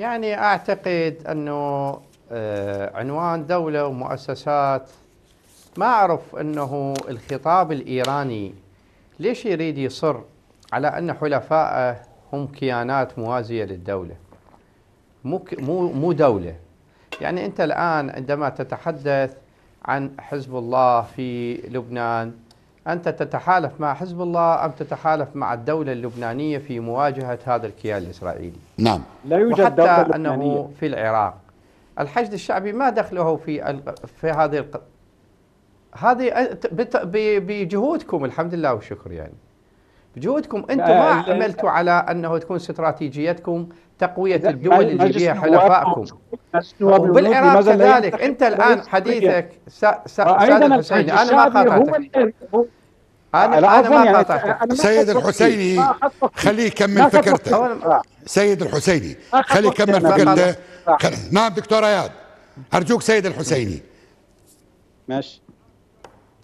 يعني اعتقد انه آه، عنوان دوله ومؤسسات ما اعرف انه الخطاب الايراني ليش يريد يصر على ان حلفائه هم كيانات موازيه للدوله مو مو مو دوله يعني انت الان عندما تتحدث عن حزب الله في لبنان أنت تتحالف مع حزب الله أم تتحالف مع الدولة اللبنانية في مواجهة هذا الكيان الإسرائيلي نعم لا يوجد وحتى دولة أنه لبنانية. في العراق الحشد الشعبي ما دخله في في هذه الق... هذه بجهودكم الحمد لله والشكر يعني بجهودكم انتم ما عملتوا على انه تكون استراتيجيتكم تقويه الدول اللي بها حلفائكم وبالعراق كذلك انت الان حديثك سيد الحسيني انا ما قاطعتك انا ما قاطعتك سيد الحسيني خليه يكمل فكرته سيد الحسيني خليه يكمل فكرته نعم دكتور اياد ارجوك سيد الحسيني ماشي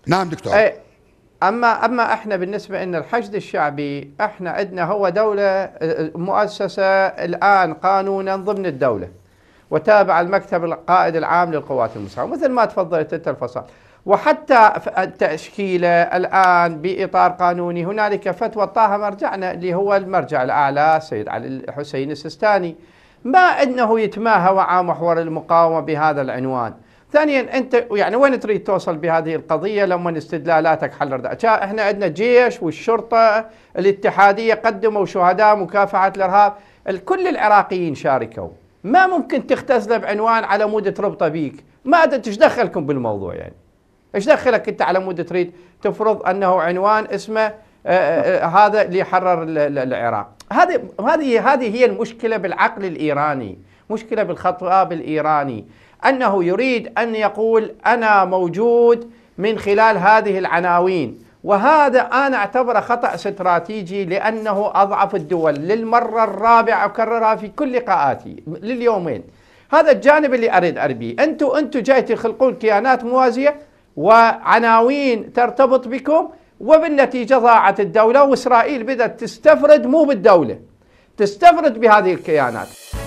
نعم دكتور أي. اما اما احنا بالنسبه ان الحشد الشعبي احنا عندنا هو دوله آه، مؤسسه الان قانونا ضمن الدوله وتابع المكتب القائد العام للقوات المسلحة مثل ما تفضلت أنت الفصل وحتى التشكيله الآن بإطار قانوني هنالك فتوى طه مرجعنا اللي هو المرجع الأعلى سيد علي الحسين السستاني ما أنه يتماهى مع محور المقاومة بهذا العنوان ثانيا انت يعني وين تريد توصل بهذه القضيه لما استدلالاتك حل احنا عندنا جيش والشرطه الاتحاديه قدموا شهداء مكافحه الارهاب كل العراقيين شاركوا ما ممكن تختزله بعنوان على مود تربطه بيك ما ادري ايش دخلكم بالموضوع يعني ايش دخلك انت على مود تريد تفرض انه عنوان اسمه آه، آه، آه، هذا اللي حرر العراق هذه هذه هذه هي المشكله بالعقل الايراني مشكله بالخطاب الايراني انه يريد ان يقول انا موجود من خلال هذه العناوين وهذا أنا أعتبره خطأ استراتيجي لأنه أضعف الدول للمرة الرابعة أكررها في كل لقاءاتي لليومين هذا الجانب اللي أريد أربيه أنتوا أنتوا جاي تخلقون كيانات موازية وعناوين ترتبط بكم وبالنتيجة ضاعت الدولة وإسرائيل بدأت تستفرد مو بالدولة تستفرد بهذه الكيانات